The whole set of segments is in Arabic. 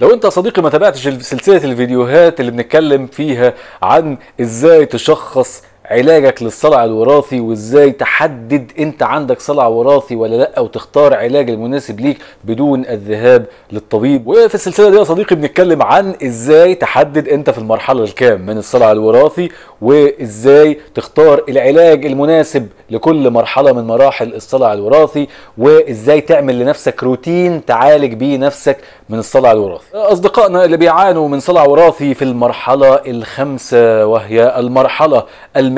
لو انت صديقي ما تابعتش سلسله الفيديوهات اللي بنتكلم فيها عن ازاي تشخص علاجك للصلع الوراثي وازاي تحدد انت عندك صلع وراثي ولا لا وتختار علاج المناسب ليك بدون الذهاب للطبيب وفي السلسله دي يا صديقي بنتكلم عن ازاي تحدد انت في المرحله الكام من الصلع الوراثي وازاي تختار العلاج المناسب لكل مرحله من مراحل الصلع الوراثي وازاي تعمل لنفسك روتين تعالج بيه نفسك من الصلع الوراثي اصدقائنا اللي بيعانوا من صلع وراثي في المرحله الخامسه وهي المرحله الم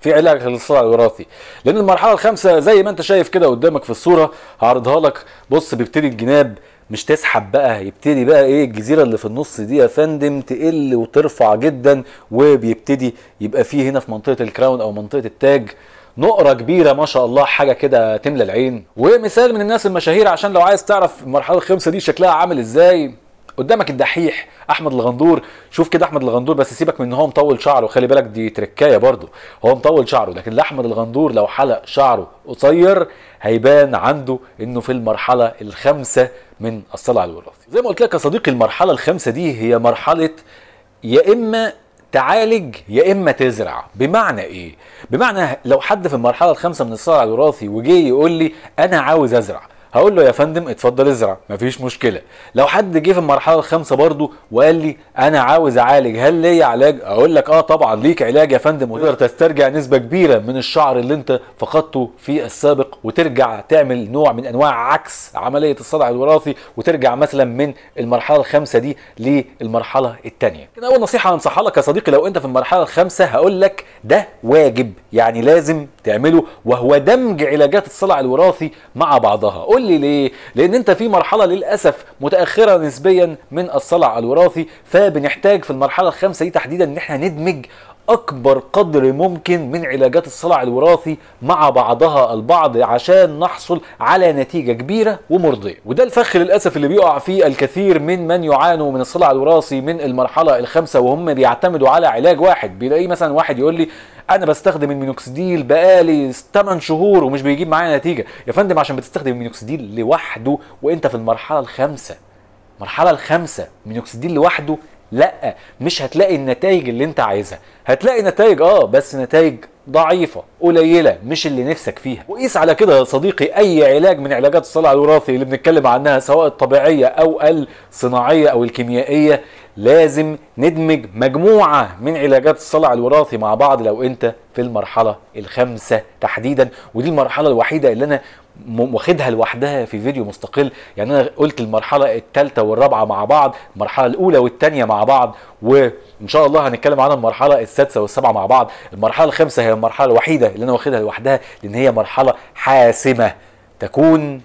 في علاج للصراع الوراثي لان المرحله الخامسه زي ما انت شايف كده قدامك في الصوره هعرضها لك بص بيبتدي الجناب مش تسحب بقى يبتدي بقى ايه الجزيره اللي في النص دي يا فندم تقل وترفع جدا وبيبتدي يبقى فيه هنا في منطقه الكراون او منطقه التاج نقره كبيره ما شاء الله حاجه كده تملى العين ومثال من الناس المشاهير عشان لو عايز تعرف المرحله الخامسه دي شكلها عامل ازاي قدامك الدحيح احمد الغندور شوف كده احمد الغندور بس سيبك من ان هو مطول شعره خلي بالك دي تركايه برضه هو مطول شعره لكن لاحمد الغندور لو حلق شعره قصير هيبان عنده انه في المرحله الخامسه من الصلع الوراثي زي ما قلت لك يا صديقي المرحله الخامسه دي هي مرحله يا اما تعالج يا اما تزرع بمعنى ايه بمعنى لو حد في المرحله الخامسه من الصلع الوراثي وجي يقول لي انا عاوز ازرع هقول له يا فندم اتفضل ازرع مفيش مشكله لو حد جه في المرحله الخامسه برضه وقال لي انا عاوز اعالج هل ليا علاج اقول لك اه طبعا ليك علاج يا فندم وتقدر تسترجع نسبه كبيره من الشعر اللي انت فقدته في السابق وترجع تعمل نوع من انواع عكس عمليه الصدع الوراثي وترجع مثلا من المرحله الخامسه دي للمرحله الثانيه لكن اول نصيحه انصحها لك يا صديقي لو انت في المرحله الخامسه هقول لك ده واجب يعني لازم تعمله وهو دمج علاجات الصلع الوراثي مع بعضها قول لي ليه لان انت في مرحله للاسف متاخره نسبيا من الصلع الوراثي فبنحتاج في المرحله الخامسه دي تحديدا ان احنا ندمج اكبر قدر ممكن من علاجات الصلع الوراثي مع بعضها البعض عشان نحصل على نتيجه كبيره ومرضيه وده الفخ للاسف اللي بيقع فيه الكثير من من يعانوا من الصلع الوراثي من المرحله الخامسه وهم بيعتمدوا على علاج واحد بيلاقيه مثلا واحد يقول لي انا بستخدم المينوكسيديل بقالي 8 شهور ومش بيجيب معايا نتيجه يا فندم عشان بتستخدم المينوكسيديل لوحده وانت في المرحله الخامسه المرحله الخامسه المينوكسيديل لوحده لا مش هتلاقي النتائج اللي انت عايزها هتلاقي نتائج اه بس نتائج ضعيفة قليلة مش اللي نفسك فيها وقيس على كده يا صديقي أي علاج من علاجات الصلع الوراثي اللي بنتكلم عنها سواء الطبيعية أو الصناعية أو الكيميائية لازم ندمج مجموعة من علاجات الصلع الوراثي مع بعض لو أنت في المرحلة الخامسة تحديدا ودي المرحلة الوحيدة اللي أنا واخدها لوحدها في فيديو مستقل يعني انا قلت المرحله الثالثه والرابعه مع بعض المرحله الاولى والثانيه مع بعض وان شاء الله هنتكلم عن المرحله السادسه والسابعه مع بعض المرحله الخامسه هي المرحله الوحيده اللي انا واخدها لوحدها لان هي مرحله حاسمه تكون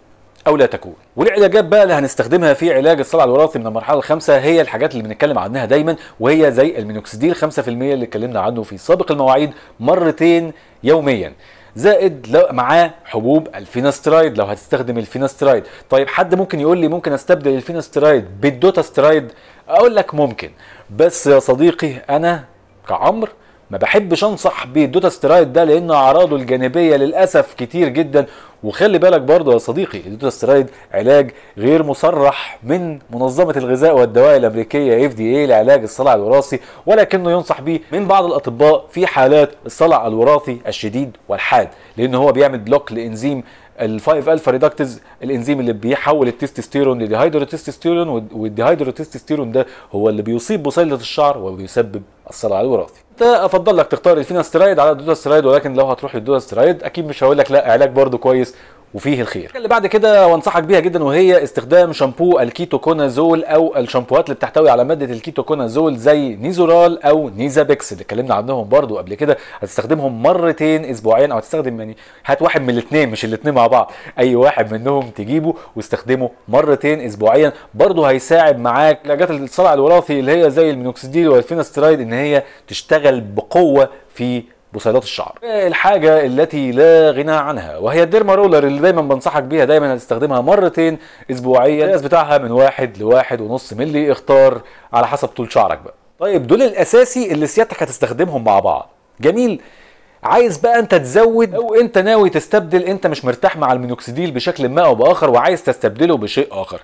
او لا تكون والعلاجات بقى اللي هنستخدمها في علاج الصلع الوراثي من المرحله الخامسه هي الحاجات اللي بنتكلم عنها دايما وهي زي المينوكسيديل 5% اللي اتكلمنا عنه في سابق المواعيد مرتين يوميا زائد لو معاه حبوب الفينسترايد لو هتستخدم الفينسترايد طيب حد ممكن يقول لي ممكن استبدل الفينسترايد بالدوتاسترايد اقول لك ممكن بس يا صديقي انا كعمر ما بحبش انصح سترايد ده لان اعراضه الجانبيه للاسف كتير جدا وخلي بالك برضه يا صديقي الدوتا سترايد علاج غير مصرح من منظمه الغذاء والدواء الامريكيه اف دي اي لعلاج الصلع الوراثي ولكنه ينصح به من بعض الاطباء في حالات الصلع الوراثي الشديد والحاد لان هو بيعمل بلوك لانزيم ال 5 الفا ريدكتز الانزيم اللي بيحول التستوستيرون لديهيدروتستوستيرون والديهيدروتستوستيرون ده هو اللي بيصيب بصيله الشعر وبيسبب الصلع الوراثي ده افضل لك تختار الفيناسترايد على الدوداسترايد ولكن لو هتروح للدوداسترايد اكيد مش هقول لك لا علاج برضه كويس وفيه الخير اللي بعد كده وانصحك بيها جدا وهي استخدام شامبو الكيتوكونازول او الشامبوهات اللي بتحتوي على ماده الكيتوكونازول زي نيزورال او نيزابيكس اللي اتكلمنا عنهم برضو قبل كده هتستخدمهم مرتين اسبوعيا او هتستخدم يعني هات واحد من الاثنين مش الاثنين مع بعض اي واحد منهم تجيبه واستخدمه مرتين اسبوعيا برضو هيساعد معاك علاجات الصلع الوراثي اللي هي زي المينوكسيديل والفينسترايد ان هي تشتغل بقوه في بصيلات الشعر الحاجة التي لا غنى عنها وهي الديرما رولر اللي دايما بنصحك بيها دايما هتستخدمها مرتين اسبوعيا القياس بتاعها من واحد لواحد ونص ملي اختار على حسب طول شعرك بقى طيب دول الاساسي اللي سيادتك هتستخدمهم مع بعض جميل عايز بقى انت تزود او انت ناوي تستبدل انت مش مرتاح مع المينوكسيديل بشكل ما او باخر وعايز تستبدله بشيء اخر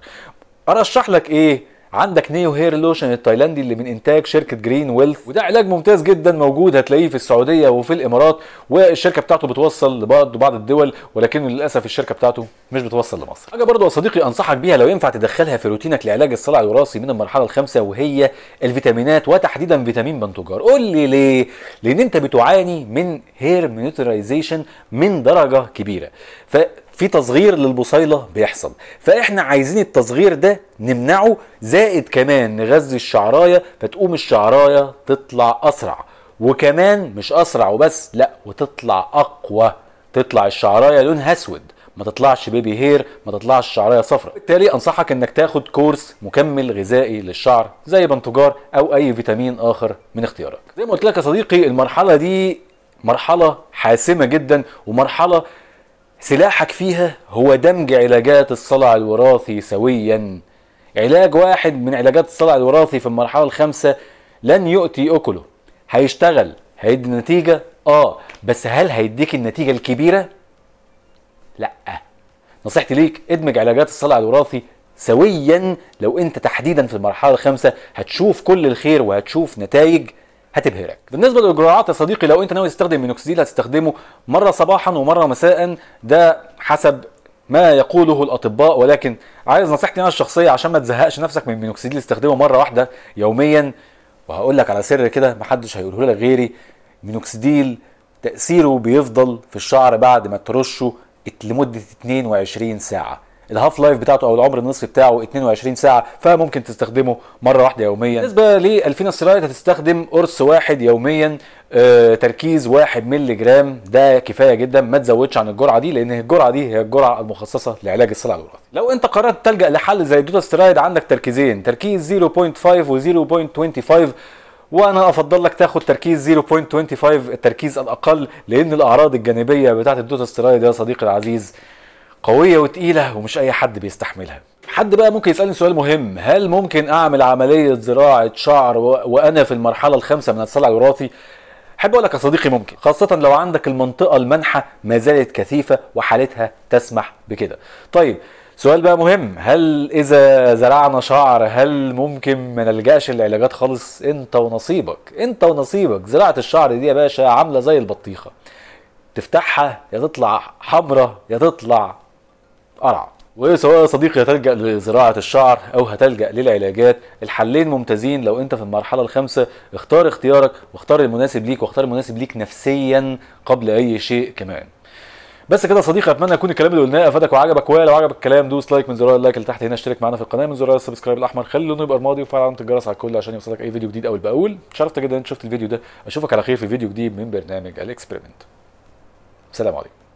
ارشح لك ايه عندك نيو هير لوشن التايلاندي اللي من انتاج شركه جرين ويلث وده علاج ممتاز جدا موجود هتلاقيه في السعوديه وفي الامارات والشركه بتاعته بتوصل لبعض بعض الدول ولكن للاسف الشركه بتاعته مش بتوصل لمصر حاجه برضو يا صديقي انصحك بيها لو ينفع تدخلها في روتينك لعلاج الصلع الوراثي من المرحله الخامسه وهي الفيتامينات وتحديدا فيتامين بنتجار قول لي ليه لان انت بتعاني من هير ميوترايزيشن من درجه كبيره ف في تصغير للبصيله بيحصل فاحنا عايزين التصغير ده نمنعه زائد كمان نغذي الشعرايه فتقوم الشعرايه تطلع اسرع وكمان مش اسرع وبس لا وتطلع اقوى تطلع الشعرايه لونها اسود ما تطلعش بيبي هير ما تطلعش شعرايه صفراء بالتالي انصحك انك تاخد كورس مكمل غذائي للشعر زي بنتجار او اي فيتامين اخر من اختيارك زي ما قلت لك يا صديقي المرحله دي مرحله حاسمه جدا ومرحله سلاحك فيها هو دمج علاجات الصلع الوراثي سويا علاج واحد من علاجات الصلع الوراثي في المرحلة الخامسة لن يؤتي أكله هيشتغل هيدي نتيجة آه بس هل هيديك النتيجة الكبيرة؟ لأ نصيحتي ليك ادمج علاجات الصلع الوراثي سويا لو انت تحديدا في المرحله الخامسه هتشوف كل الخير وهتشوف نتائج هتبهرك بالنسبه للاجراءات يا صديقي لو انت ناوي تستخدم مينوكسيديل هتستخدمه مره صباحا ومره مساء ده حسب ما يقوله الاطباء ولكن عايز نصيحتي انا الشخصيه عشان ما تزهقش نفسك من مينوكسيديل استخدمه مره واحده يوميا وهقول لك على سر كده محدش هيقوله لك غيري مينوكسيديل تاثيره بيفضل في الشعر بعد ما ترشه لمده 22 ساعه الهاف لايف بتاعته او العمر النصفي بتاعه 22 ساعه فممكن تستخدمه مره واحده يوميا بالنسبه للفينا السيرايد هتستخدم قرص واحد يوميا آه تركيز 1 مللي جرام ده كفايه جدا ما تزودش عن الجرعه دي لان الجرعه دي هي الجرعه المخصصه لعلاج الصلع الوراثي لو انت قررت تلجا لحل زي الدوتا سترايد عندك تركيزين تركيز 0.5 و0.25 وانا افضل لك تاخد تركيز 0.25 التركيز الاقل لان الاعراض الجانبيه بتاعه الدوتا سترايد يا صديقي العزيز قوية وتقيلة ومش أي حد بيستحملها حد بقى ممكن يسألني سؤال مهم هل ممكن أعمل عملية زراعة شعر وأنا في المرحلة الخامسة من الصلع الوراثي احب اقول لك يا صديقي ممكن خاصه لو عندك المنطقه المنحه ما زالت كثيفه وحالتها تسمح بكده طيب سؤال بقى مهم هل اذا زرعنا شعر هل ممكن ما نلجاش للعلاجات خالص انت ونصيبك انت ونصيبك زراعه الشعر دي يا باشا عامله زي البطيخه تفتحها يا تطلع حمرة يا تطلع قرع وسواء صديقي هتلجأ لزراعة الشعر أو هتلجأ للعلاجات الحلين ممتازين لو أنت في المرحلة الخامسة اختار اختيارك واختار المناسب ليك واختار المناسب ليك نفسيا قبل أي شيء كمان بس كده صديقي اتمنى يكون الكلام اللي قلناه افادك وعجبك ولو عجبك الكلام دوس لايك من زرار اللايك اللي تحت هنا اشترك معانا في القناه من زرار السبسكرايب الاحمر خلي لونه يبقى رمادي وفعل علامه الجرس على الكل عشان يوصلك اي فيديو جديد اول باول شرفت جدا ان شفت الفيديو ده اشوفك على خير في فيديو جديد من برنامج الاكسبيرمنت سلام عليكم